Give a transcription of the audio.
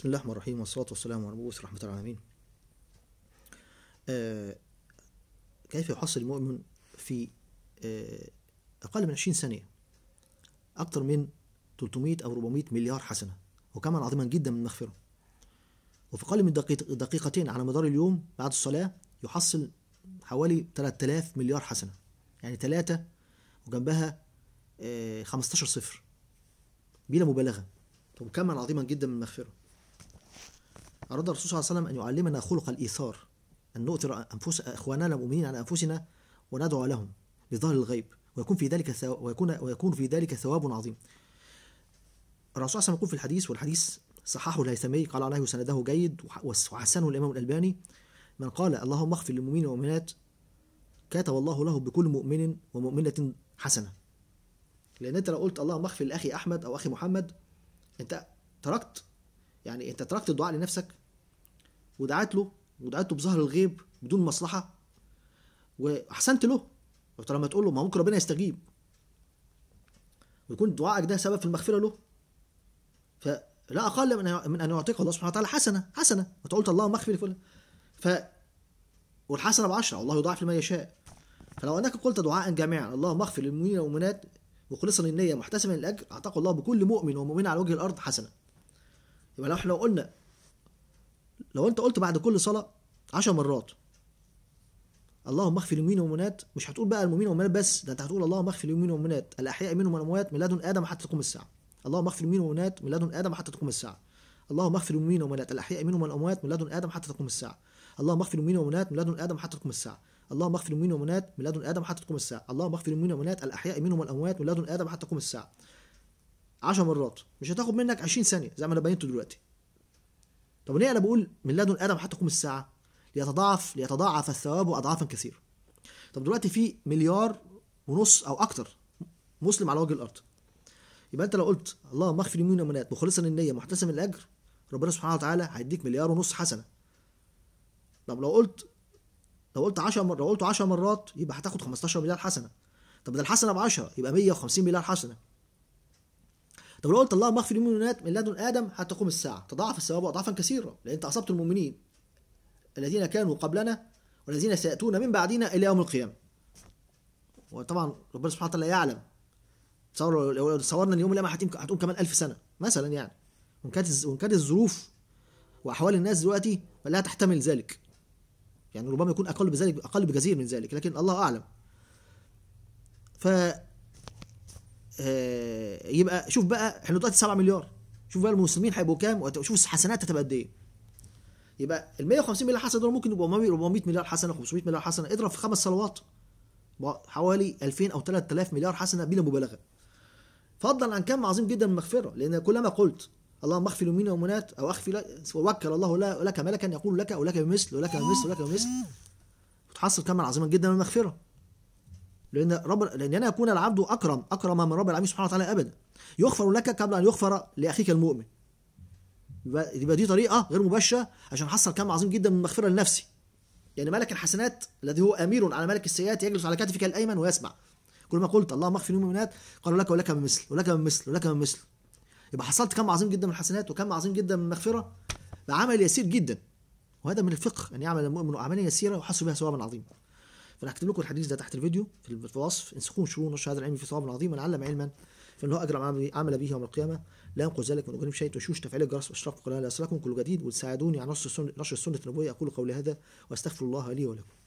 بسم الله الرحمن الرحيم والصلاة والسلام على مبعوث رحمة العالمين. آه، كيف يحصل المؤمن في آه، أقل من 20 ثانية أكثر من 300 أو 400 مليار حسنة وكما عظيما جدا من المغفرة. وفي أقل من دقيقتين على مدار اليوم بعد الصلاة يحصل حوالي 3000 مليار حسنة يعني ثلاثة وجنبها آه 15 صفر بلا مبالغة وكما عظيما جدا من المغفره وفي اقل من دقيقتين علي مدار اليوم بعد الصلاه يحصل حوالي 3000 مليار حسنه يعني ثلاثه وجنبها 15 صفر بلا مبالغه وكما عظيما جدا من المغفره أراد الرسول صلى الله عليه وسلم أن يعلمنا خلق الإيثار أن نؤثر أنفس إخواننا المؤمنين على أنفسنا وندعو لهم بظهر الغيب ويكون في ذلك ويكون ويكون في ذلك ثواب عظيم. الرسول صلى الله عليه وسلم يقول في الحديث والحديث صححه الهيثمي قال عليه وسنده جيد وحسنه الإمام الألباني من قال اللهم اغفر للمؤمنين والمؤمنات كتب الله له بكل مؤمن ومؤمنة حسنة. لأن أنت لو قلت اللهم اغفر لأخي أحمد أو أخي محمد أنت تركت يعني أنت تركت الدعاء لنفسك ودعت له ودعت له بظهر الغيب بدون مصلحه واحسنت له طالما تقول له ما ممكن ربنا يستجيب ويكون دعائك ده سبب في المغفره له فلا اقل من من ان يعطيك الله سبحانه وتعالى حسنه حسنه انت قلت اللهم اغفر لفلان ف والحسنه بعشره والله يضاعف لمن يشاء فلو انك قلت دعاء جامعا اللهم اغفر للمؤمنين والمؤمنات مخلصا للنيه محتسبا الاجر اعتقد الله بكل مؤمن ومؤمن على وجه الارض حسنه يبقى لو احنا قلنا لو انت قلت بعد كل صلاه 10 مرات اللهم اغفر للمؤمنين والمؤمنات مش هتقول بقى المؤمنين والمؤمنات بس ده انت هتقول اللهم اغفر للمؤمنين والمؤمنات الاحياء منهم والاموات من لدن ادم حتى تقوم الساعه اللهم اغفر للمؤمنين والمؤمنات من لدن ادم حتى تقوم الساعه اللهم اغفر للمؤمنين والمؤمنات الاحياء منهم والاموات من لدن ادم حتى تقوم الساعه اللهم اغفر للمؤمنين والمؤمنات من لدن ادم حتى تقوم الساعه اللهم اغفر للمؤمنين والمؤمنات من لدن ادم حتى تقوم الساعه اللهم اغفر للمؤمنين والمؤمنات الاحياء منهم والاموات من لدن ادم حتى تقوم الساعه 10 مرات مش هتاخد منك 20 ثانيه زي ما انا بينته دلوقتي طب ليه انا بقول من لدن ادم حتى قوم الساعه ليتضاعف ليتضاعف الثواب اضعافا كثيره طب دلوقتي في مليار ونص او اكتر مسلم على وجه الارض يبقى انت لو قلت اللهم اغفر يمين ومنات مخلصا النيه محتسما الاجر ربنا سبحانه وتعالى هيديك مليار ونص حسنه طب لو قلت لو قلت 10 مرات لو قلت 10 مرات يبقى هتاخد 15 مليار حسنه طب ده الحسنه ب 10 يبقى 150 مليار حسنه طب لو قلت اللهم اغفر للمؤمنات من لدن ادم حتى تقوم الساعه تضاعف الثواب اضعافا كثيره لان انت اصبت المؤمنين الذين كانوا قبلنا والذين سياتون من بعدنا الى يوم القيامه وطبعا ربنا سبحانه وتعالى يعلم تصور لو صورنا اليوم القيامه هتقوم كمان ألف سنه مثلا يعني وان كانت وان كانت الظروف واحوال الناس دلوقتي لا تحتمل ذلك يعني ربما يكون اقل بذلك اقل بكثير من ذلك لكن الله اعلم ف آه، يبقى شوف بقى احنا دلوقتي 7 مليار شوف بقى المسلمين هيبقوا كام وشوف الحسنات هتبقى قد ايه يبقى ال 150 مليار حسنه دول ممكن يبقوا 400 مليار حسنه 500 مليار حسنه اضرب في خمس صلوات حوالي 2000 او 3000 مليار حسنه بلا مبالغه فضلا عن كم عظيم جدا من المغفره لان كلما قلت اللهم اغفر يمين ومنات او اخفي وكل الله لك ملكا يقول لك او لك بمثل ولك بمثل ولك بمثل وتحصل كم عظيما جدا من المغفره لأن رب لأن انا يكون العبد أكرم أكرم من رب العالمين سبحانه وتعالى أبدا يغفر لك قبل أن يغفر لأخيك المؤمن يبقى دي طريقة غير مباشرة عشان أحصل كم عظيم جدا من المغفرة لنفسي يعني ملك الحسنات الذي هو أمير على ملك السيئات يجلس على كتفك الأيمن ويسمع كل ما قلت اللهم اغفر للمؤمنات قالوا لك ولك من مثل ولك من مثل ولك من مثل يبقى حصلت كم عظيم جدا من الحسنات وكم عظيم جدا من المغفرة بعمل يسير جدا وهذا من الفقه أن يعني يعمل المؤمن أعمالا يسيرة ويحصل بها ثوابا عظيما فانا هكتب لكم الحديث ده تحت الفيديو في الوصف انسخوه وانشروه نشر هذا العلم في ثواب عظيم من علم علما فان هو اجر عمل به يوم القيامه لا ينقذ ذلك من اجرهم شيء وشوش تفعيل الجرس واشراق القران لا كل جديد وتساعدوني على نشر السنه النبويه اقول قولي هذا واستغفر الله لي ولكم